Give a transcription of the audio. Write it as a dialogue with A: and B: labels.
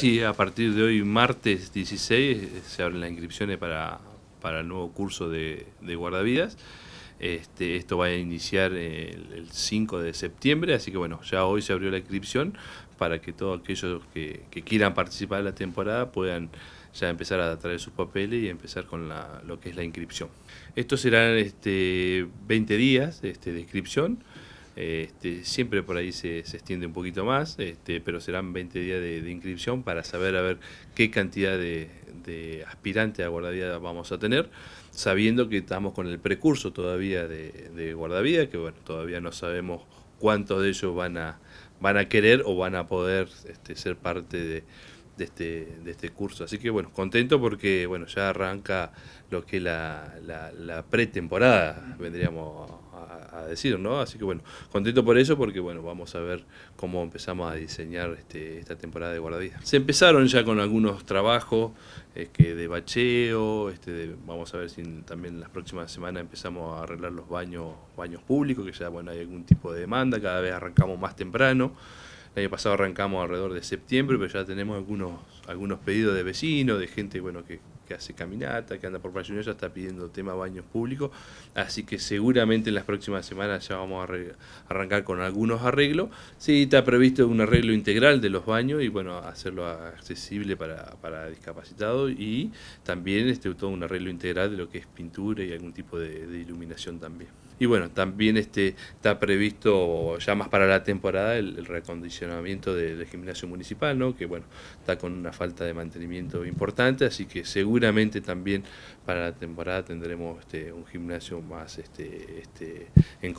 A: Sí, a partir de hoy, martes 16, eh, se abren las inscripciones para, el nuevo curso de, guardavidas. Este, esto va a iniciar el, 5 de septiembre, así que bueno, ya hoy se abrió la inscripción para que todos aquellos que, quieran participar en la temporada puedan ya empezar a traer sus papeles y empezar con la, lo que es la inscripción. Estos serán 20 este, días este, de inscripción. Este, siempre por ahí se, extiende un poquito más, este, pero serán 20 días de, inscripción para saber a ver qué cantidad de, aspirantes a guardavía vamos a tener, sabiendo que estamos con el precurso todavía de, de guardavía, que bueno, todavía no sabemos cuántos de ellos van a, van a querer o van a poder este, ser parte de, este, curso. Así que bueno, contento porque bueno, ya arranca lo que es la, la pretemporada, vendríamos a, a, decir, ¿no? Así que bueno, contento por eso porque bueno, vamos a ver cómo empezamos a diseñar este, esta temporada de guardavidas. Se empezaron ya con algunos trabajos que este, de bacheo, este, vamos a ver si también las próximas semanas empezamos a arreglar los baños, baños públicos, que ya bueno, hay algún tipo de demanda, cada vez arrancamos más temprano. El año pasado arrancamos alrededor de septiembre, pero ya tenemos algunos, algunos pedidos de vecinos, de gente bueno, que que hace caminata, que anda por ya está pidiendo tema baños públicos. Así que seguramente en las próximas semanas ya vamos a arrancar con algunos arreglos. Sí, está previsto un arreglo integral de los baños y bueno, hacerlo accesible para, discapacitados y también este, todo un arreglo integral de lo que es pintura y algún tipo de iluminación también. Y bueno, también este, está previsto ya más para la temporada el, recondicionamiento del gimnasio municipal, ¿no? que bueno, está con una falta de mantenimiento importante, así que seguramente también para la temporada tendremos este, un gimnasio más este, este, en